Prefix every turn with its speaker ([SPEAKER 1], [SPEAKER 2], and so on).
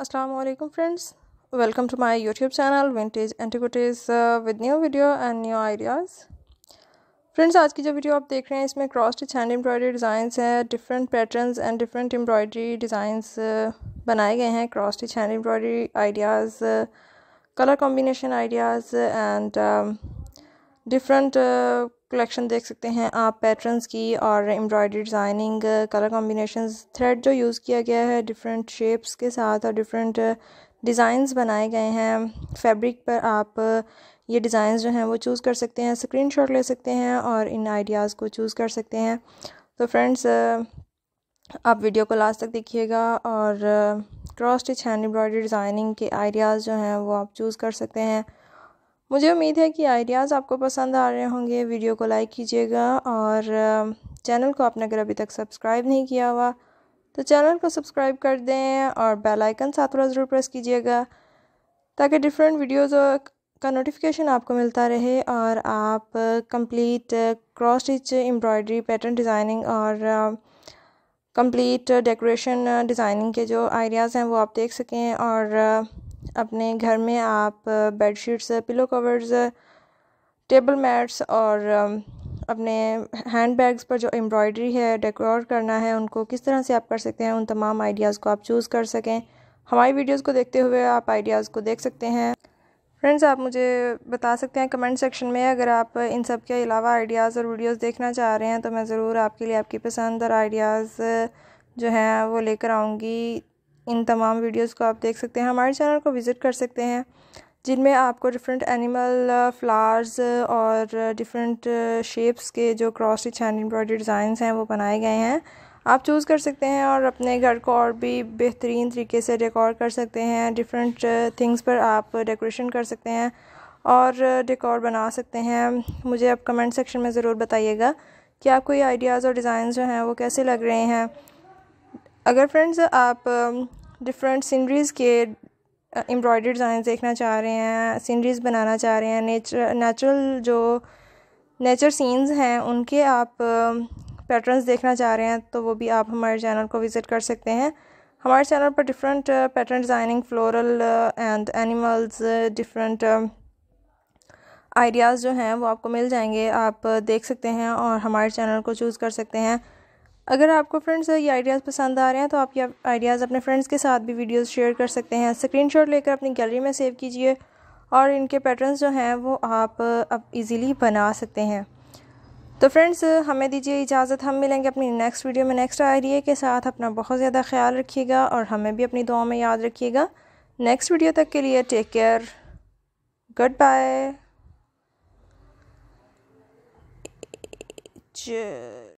[SPEAKER 1] Aslam friends welcome to my YouTube channel vintage antiquities uh, with new video and new friends आज की जो video आप देख रहे हैं इसमें cross stitch hand embroidery designs हैं different patterns and different embroidery designs बनाए गए हैं cross stitch hand embroidery ideas colour combination ideas and different collection uh, देख सकते हैं आप पैटर्न्स की और embroidery designing colour combination thread जो यूज़ किया गया है डिफरेंट शेप्स के साथ और डिफरेंट डिज़ाइंस uh, बनाए गए हैं फैब्रिक पर आप uh, ये डिज़ाइंस जो हैं वो चूज़ कर सकते हैं स्क्रीनशॉट ले सकते हैं और इन आइडियाज़ को चूज़ कर सकते हैं तो फ्रेंड्स आप वीडियो को लास्ट तक देखिएगा और cross stitch hand embroidery designing के आइडियाज़ जो हैं वो आप चूज़ कर सकते हैं मुझे उम्मीद है कि आइडियाज़ आपको पसंद आ रहे होंगे वीडियो को लाइक कीजिएगा और चैनल को आपने अगर अभी तक सब्सक्राइब नहीं किया हुआ तो चैनल को सब्सक्राइब कर दें और बेल आइकन साथ वाला ज़रूर प्रेस कीजिएगा ताकि डिफरेंट वीडियोज़ का नोटिफिकेशन आपको मिलता रहे और आप complete cross stitch embroidery pattern designing और कंप्लीट डेकोरेशन डिज़ाइनिंग के जो आइडियाज़ हैं वो आप देख सकें और अपने घर में आप bedsheets pillow covers table mats और अपने हैंड बैग्स पर जो एम्ब्रॉयडरी है डेकोर करना है उनको किस तरह से आप कर सकते हैं उन तमाम आइडियाज़ को आप चूज़ कर सकें हमारी वीडियोज़ को देखते हुए आप आइडियाज़ को देख सकते हैं फ्रेंड्स आप मुझे बता सकते हैं कमेंट सेक्शन में अगर आप इन सब के अलावा आइडियाज़ और वीडियोस देखना चाह रहे हैं तो मैं ज़रूर आपके लिए आपकी पसंद और आइडियाज़ जो हैं वो लेकर आऊँगी इन तमाम वीडियोस को आप देख सकते हैं हमारे चैनल को विज़िट कर सकते हैं जिनमें आपको डिफरेंट एनिमल फ्लावर्स और डिफरेंट uh, शेप्स uh, के जो cross stitch hand embroidery designs हैं वो बनाए गए हैं आप चूज़ कर सकते हैं और अपने घर को और भी बेहतरीन तरीके से डेकोर कर सकते हैं डिफरेंट थिंग्स uh, पर आप डेकोरेशन कर सकते हैं और डेकोर बना सकते हैं मुझे आप कमेंट सेक्शन में ज़रूर बताइएगा कि आपको ये आइडियाज़ और डिज़ाइन जो हैं वो कैसे लग रहे हैं अगर फ्रेंड्स आप डिफरेंट um, सीनरीज़ के एम्ब्रॉयडरी uh, डिज़ाइन देखना चाह रहे हैं सीनरीज़ बनाना चाह रहे हैं नेचर नेचुरल जो नेचर सीन्स हैं उनके आप पैटर्न्स um, देखना चाह रहे हैं तो वो भी आप हमारे चैनल को विज़िट कर सकते हैं हमारे चैनल पर different pattern designing floral and animals different ideas जो हैं वो आपको मिल जाएंगे आप uh, देख सकते हैं और हमारे चैनल को चूज़ कर सकते हैं अगर आपको फ्रेंड्स ये आइडियाज़ पसंद आ रहे हैं तो आप ये आइडियाज़ अपने फ्रेंड्स के साथ भी वीडियोस शेयर कर सकते हैं स्क्रीनशॉट लेकर अपनी गैलरी में सेव कीजिए और इनके पैटर्न्स जो हैं वो आप अब इजीली बना सकते हैं तो फ्रेंड्स हमें दीजिए इजाज़त हम मिलेंगे अपनी नेक्स्ट वीडियो में नेक्स्ट आइडिया के साथ अपना बहुत ज़्यादा ख्याल रखिएगा और हमें भी अपनी दुआ में याद रखिएगा नेक्स्ट वीडियो तक के लिए टेक केयर गुड बाय